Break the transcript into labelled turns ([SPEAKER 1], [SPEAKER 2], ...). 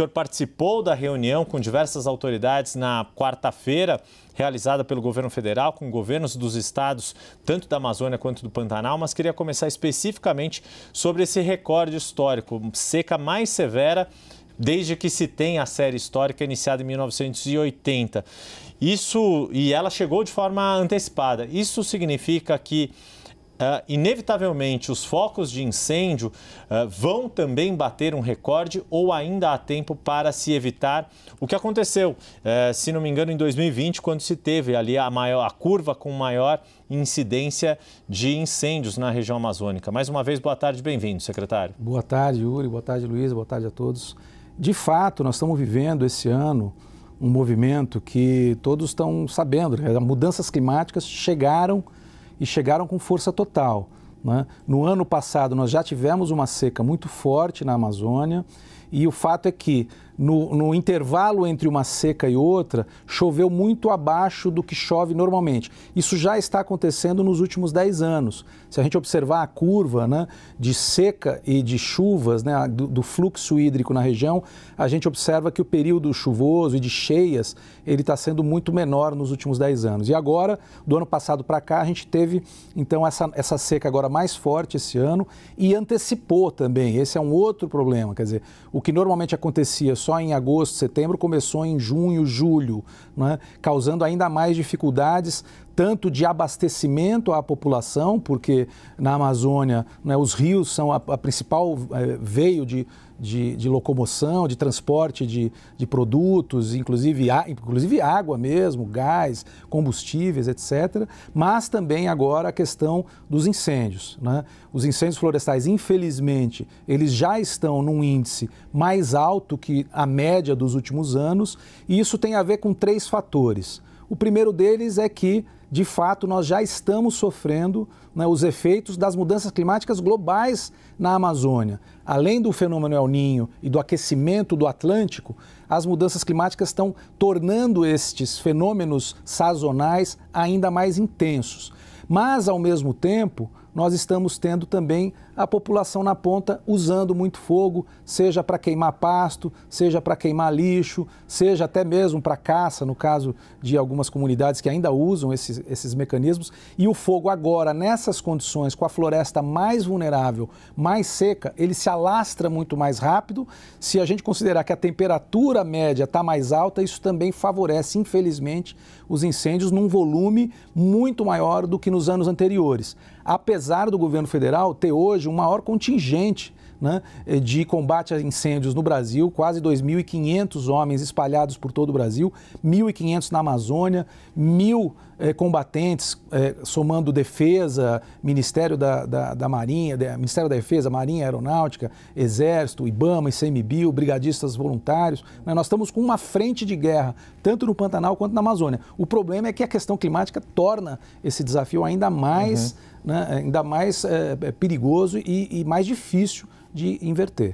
[SPEAKER 1] senhor participou da reunião com diversas autoridades na quarta-feira, realizada pelo governo federal, com governos dos estados, tanto da Amazônia quanto do Pantanal, mas queria começar especificamente sobre esse recorde histórico seca mais severa desde que se tem a série histórica iniciada em 1980. Isso e ela chegou de forma antecipada. Isso significa que Uh, inevitavelmente, os focos de incêndio uh, vão também bater um recorde ou ainda há tempo para se evitar o que aconteceu, uh, se não me engano, em 2020, quando se teve ali a, maior, a curva com maior incidência de incêndios na região amazônica. Mais uma vez, boa tarde, bem-vindo, secretário.
[SPEAKER 2] Boa tarde, Yuri, boa tarde, Luísa, boa tarde a todos. De fato, nós estamos vivendo esse ano um movimento que todos estão sabendo, as né? mudanças climáticas chegaram e chegaram com força total. Né? No ano passado, nós já tivemos uma seca muito forte na Amazônia, e o fato é que no, no, intervalo entre uma seca e outra, choveu muito abaixo do que chove normalmente. Isso já está acontecendo nos últimos 10 anos. Se a gente observar a curva né, de seca e de chuvas, né, do, do, fluxo hídrico na região, a gente observa que o período chuvoso e de cheias ele está sendo muito menor nos últimos 10 anos. E agora, do ano passado para cá, a gente teve então essa, essa seca agora mais forte esse ano e antecipou também. Esse é um outro problema. Quer dizer, o que normalmente acontecia só só em agosto, setembro, começou em junho, julho, né? causando ainda mais dificuldades, tanto de abastecimento à população, porque na Amazônia né, os rios são a, a principal é, veio de, de, de, locomoção, de transporte de, de produtos, inclusive, a, inclusive água mesmo, gás, combustíveis, etc. Mas também agora a questão dos incêndios. Né? Os incêndios florestais, infelizmente, eles já estão num índice mais alto que a média dos últimos anos, e isso tem a ver com três fatores. O primeiro deles é que de fato, nós já estamos sofrendo né, os efeitos das mudanças climáticas globais na Amazônia. Além do fenômeno El Ninho e do aquecimento do Atlântico, as mudanças climáticas estão tornando estes fenômenos sazonais ainda mais intensos. Mas, ao mesmo tempo, nós estamos tendo também a população na ponta usando muito fogo, seja para queimar pasto, seja para queimar lixo, seja até mesmo para caça, no caso de algumas comunidades que ainda usam esses, esses mecanismos. E o fogo agora, nessas condições, com a floresta mais vulnerável, mais seca, ele se alastra muito mais rápido. Se a gente considerar que a temperatura média está mais alta, isso também favorece, infelizmente, os incêndios num volume muito maior do que nos anos anteriores apesar do governo federal ter hoje um maior contingente né, de combate a incêndios no Brasil, quase 2.500 homens espalhados por todo o Brasil, 1.500 na Amazônia, 1.000 eh, combatentes, eh, somando Defesa, Ministério da, da, da Marinha, de, Ministério da Defesa, Marinha, Aeronáutica, Exército, Ibama, ICMBio, brigadistas voluntários. Né, nós estamos com uma frente de guerra, tanto no Pantanal quanto na Amazônia. O problema é que a questão climática torna esse desafio ainda mais... Uhum né, ainda mais é, perigoso e, e mais difícil de inverter.